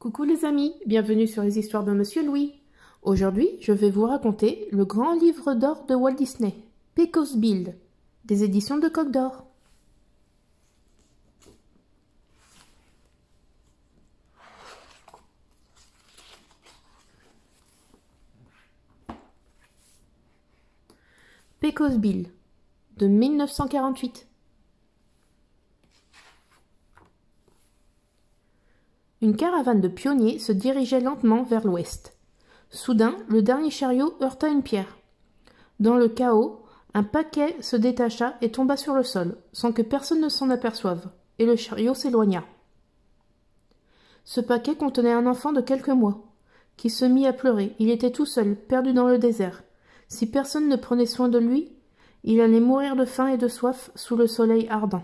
Coucou les amis, bienvenue sur les histoires de Monsieur Louis. Aujourd'hui, je vais vous raconter le grand livre d'or de Walt Disney, Pecos Bill, des éditions de Coq d'Or. Pecos Bill, de 1948. Une caravane de pionniers se dirigeait lentement vers l'ouest. Soudain, le dernier chariot heurta une pierre. Dans le chaos, un paquet se détacha et tomba sur le sol, sans que personne ne s'en aperçoive, et le chariot s'éloigna. Ce paquet contenait un enfant de quelques mois, qui se mit à pleurer. Il était tout seul, perdu dans le désert. Si personne ne prenait soin de lui, il allait mourir de faim et de soif sous le soleil ardent.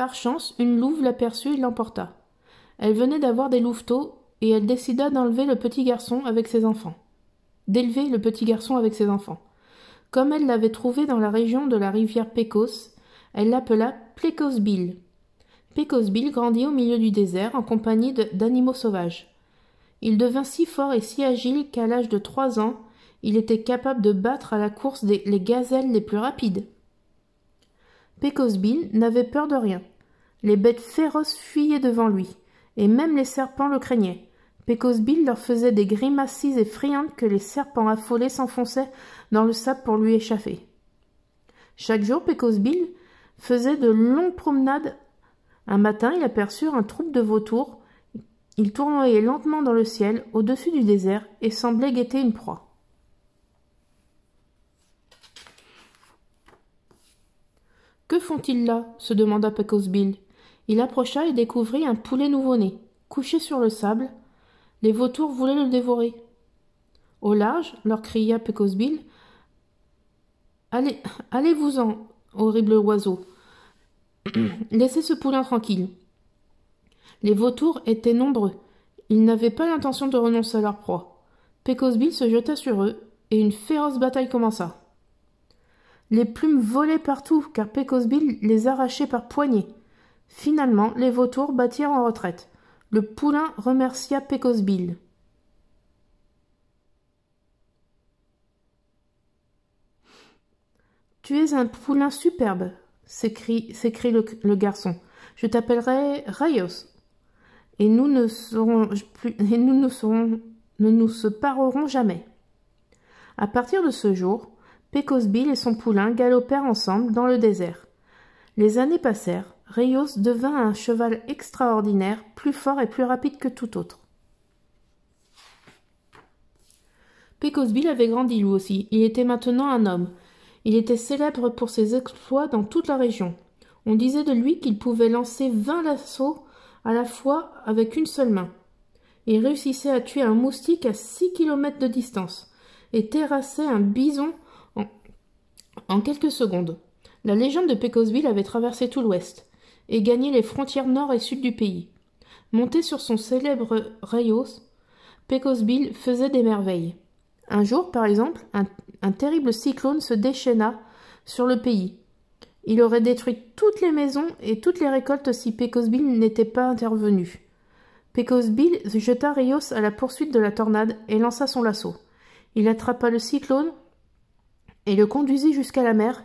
Par chance, une louve l'aperçut et l'emporta. Elle venait d'avoir des louveteaux, et elle décida d'enlever le petit garçon avec ses enfants. D'élever le petit garçon avec ses enfants. Comme elle l'avait trouvé dans la région de la rivière Pecos, elle l'appela plecos Bill. Pecos Bill grandit au milieu du désert en compagnie d'animaux sauvages. Il devint si fort et si agile qu'à l'âge de trois ans, il était capable de battre à la course des, les gazelles les plus rapides. Pecos Bill n'avait peur de rien. Les bêtes féroces fuyaient devant lui, et même les serpents le craignaient. Pecos leur faisait des grimaces et effrayantes que les serpents affolés s'enfonçaient dans le sable pour lui échapper. Chaque jour, Pecos faisait de longues promenades. Un matin, il aperçut un troupe de vautours. Ils tournoyaient lentement dans le ciel, au-dessus du désert, et semblaient guetter une proie. Que font-ils là se demanda Pecos il approcha et découvrit un poulet nouveau-né, couché sur le sable. Les vautours voulaient le dévorer. Au large, leur cria Pecosbill Allez, allez-vous-en, horrible oiseau. Laissez ce poulain tranquille. Les vautours étaient nombreux. Ils n'avaient pas l'intention de renoncer à leur proie. Pecosbill se jeta sur eux et une féroce bataille commença. Les plumes volaient partout car Pecosbill les arrachait par poignées. Finalement, les vautours battirent en retraite. Le poulain remercia Bill. Tu es un poulain superbe, s'écrie le, garçon. Je t'appellerai Rayos. Et nous ne serons plus, et nous ne nous séparerons jamais. À partir de ce jour, Bill et son poulain galopèrent ensemble dans le désert. Les années passèrent. Rios devint un cheval extraordinaire, plus fort et plus rapide que tout autre. Pecosville avait grandi lui aussi. Il était maintenant un homme. Il était célèbre pour ses exploits dans toute la région. On disait de lui qu'il pouvait lancer vingt lassos à la fois avec une seule main. Il réussissait à tuer un moustique à six kilomètres de distance et terrassait un bison en, en quelques secondes. La légende de Pecosville avait traversé tout l'Ouest et gagner les frontières nord et sud du pays. Monté sur son célèbre Rayos, Pecos Bill faisait des merveilles. Un jour, par exemple, un, terrible cyclone se déchaîna sur le pays. Il aurait détruit toutes les maisons et toutes les récoltes si Pecos Bill n'était pas intervenu. Pecos Bill jeta Rios à la poursuite de la tornade et lança son lasso. Il attrapa le cyclone et le conduisit jusqu'à la mer,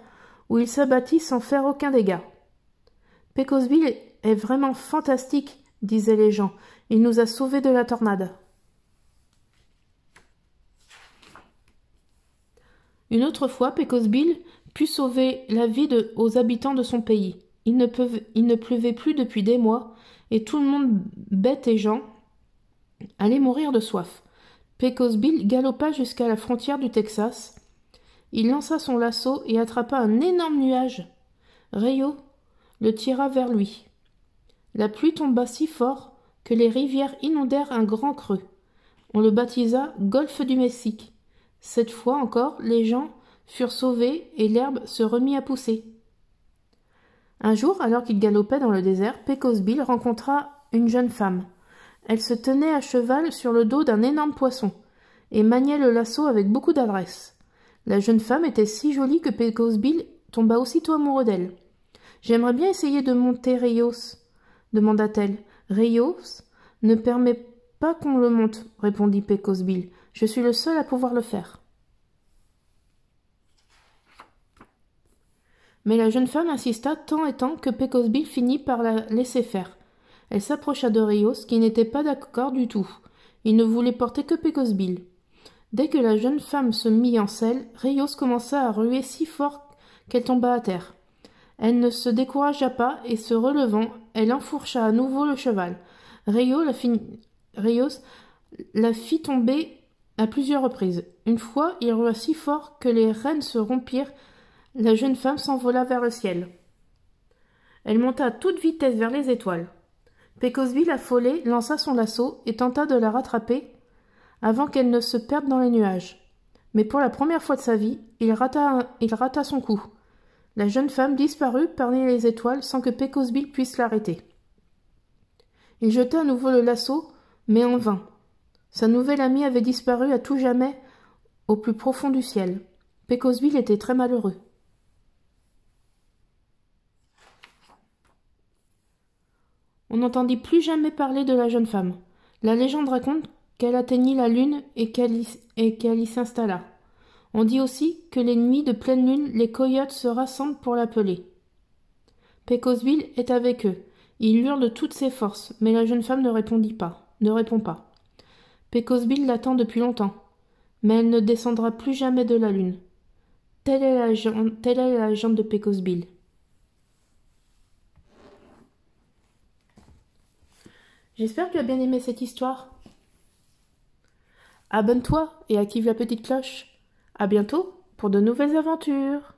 où il s'abattit sans faire aucun dégât. Bill est vraiment fantastique, disaient les gens. Il nous a sauvés de la tornade. Une autre fois, Bill put sauver la vie aux habitants de son pays. Il ne, pleuvait plus depuis des mois, et tout le monde, bête et gens, allait mourir de soif. Pecos Bill galopa jusqu'à la frontière du Texas. Il lança son lasso et attrapa un énorme nuage. Rayo le tira vers lui. La pluie tomba si fort que les rivières inondèrent un grand creux. On le baptisa Golfe du Mexique. Cette fois encore, les gens furent sauvés et l'herbe se remit à pousser. Un jour, alors qu'il galopait dans le désert, Bill rencontra une jeune femme. Elle se tenait à cheval sur le dos d'un énorme poisson et maniait le lasso avec beaucoup d'adresse. La jeune femme était si jolie que Bill tomba aussitôt amoureux d'elle. J'aimerais bien essayer de monter Rios, demanda-t-elle. Rios ne permet pas qu'on le monte, répondit Bill. Je suis le seul à pouvoir le faire. Mais la jeune femme insista tant et tant que Pecosbill finit par la laisser faire. Elle s'approcha de Rios, qui n'était pas d'accord du tout. Il ne voulait porter que Pecosbill. Dès que la jeune femme se mit en selle, Rios commença à ruer si fort qu'elle tomba à terre. Elle ne se découragea pas, et se relevant, elle enfourcha à nouveau le cheval. Rios la fit tomber à plusieurs reprises. Une fois, il roula si fort que les rênes se rompirent. La jeune femme s'envola vers le ciel. Elle monta à toute vitesse vers les étoiles. Pécosville, affolé, lança son lasso et tenta de la rattraper avant qu'elle ne se perde dans les nuages. Mais pour la première fois de sa vie, il il rata son coup. La jeune femme disparut parmi les étoiles sans que Bill puisse l'arrêter. Il jeta à nouveau le lasso, mais en vain. Sa nouvelle amie avait disparu à tout jamais au plus profond du ciel. Bill était très malheureux. On n'entendit plus jamais parler de la jeune femme. La légende raconte qu'elle atteignit la lune et qu'elle y s'installa. On dit aussi que les nuits de pleine lune, les coyotes se rassemblent pour l'appeler. Pecosville est avec eux. Il hurle de toutes ses forces, mais la jeune femme ne répondit pas, ne répond pas. Pecosville l'attend depuis longtemps, mais elle ne descendra plus jamais de la lune. Telle est la, telle de Pecosville. J'espère que tu as bien aimé cette histoire. Abonne-toi et active la petite cloche. À bientôt pour de nouvelles aventures.